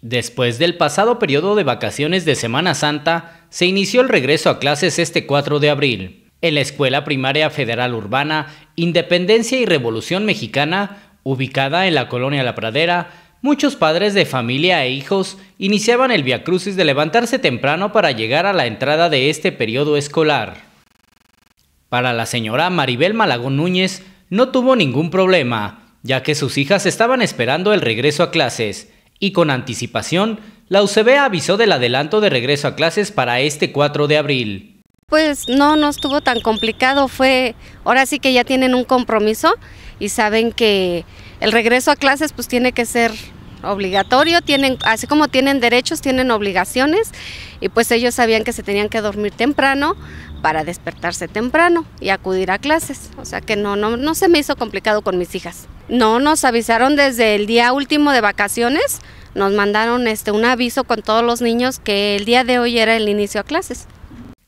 Después del pasado periodo de vacaciones de Semana Santa, se inició el regreso a clases este 4 de abril. En la Escuela Primaria Federal Urbana Independencia y Revolución Mexicana, ubicada en la colonia La Pradera, muchos padres de familia e hijos iniciaban el viacrucis de levantarse temprano para llegar a la entrada de este periodo escolar. Para la señora Maribel Malagón Núñez no tuvo ningún problema, ya que sus hijas estaban esperando el regreso a clases, y con anticipación, la UCB avisó del adelanto de regreso a clases para este 4 de abril. Pues no, no estuvo tan complicado, fue, ahora sí que ya tienen un compromiso y saben que el regreso a clases pues tiene que ser obligatorio, tienen, así como tienen derechos, tienen obligaciones y pues ellos sabían que se tenían que dormir temprano para despertarse temprano y acudir a clases. O sea que no, no, se me hizo complicado con mis hijas. No, nos avisaron desde el día último de vacaciones, nos mandaron este, un aviso con todos los niños que el día de hoy era el inicio a clases.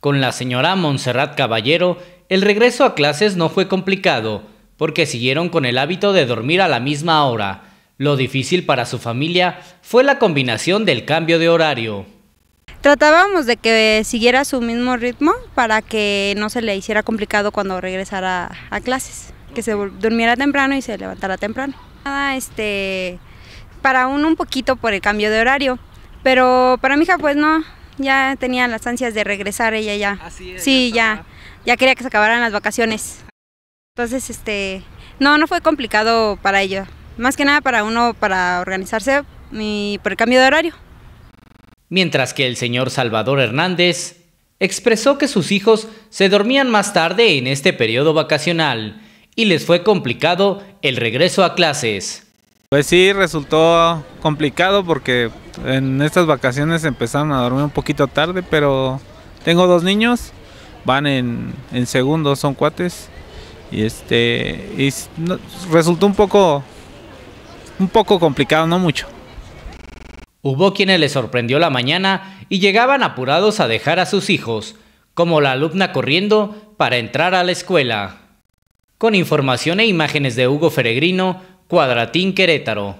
Con la señora Montserrat Caballero, el regreso a clases no fue complicado, porque siguieron con el hábito de dormir a la misma hora lo difícil para su familia fue la combinación del cambio de horario. Tratábamos de que siguiera su mismo ritmo para que no se le hiciera complicado cuando regresara a, clases, que se durmiera temprano y se levantara temprano. Nada, este, para uno un poquito por el cambio de horario, pero para mi hija pues no, ya tenía las ansias de regresar ella ya. sí, ya, ya, ya quería que se acabaran las vacaciones. Entonces, este, no, no fue complicado para ella. Más que nada para uno, para organizarse y por el cambio de horario. Mientras que el señor Salvador Hernández expresó que sus hijos se dormían más tarde en este periodo vacacional y les fue complicado el regreso a clases. Pues sí, resultó complicado porque en estas vacaciones empezaron a dormir un poquito tarde, pero tengo dos niños, van en, en segundo, son cuates, y este y resultó un poco un poco complicado, no mucho. Hubo quienes les sorprendió la mañana y llegaban apurados a dejar a sus hijos, como la alumna corriendo para entrar a la escuela. Con información e imágenes de Hugo Feregrino, Cuadratín Querétaro.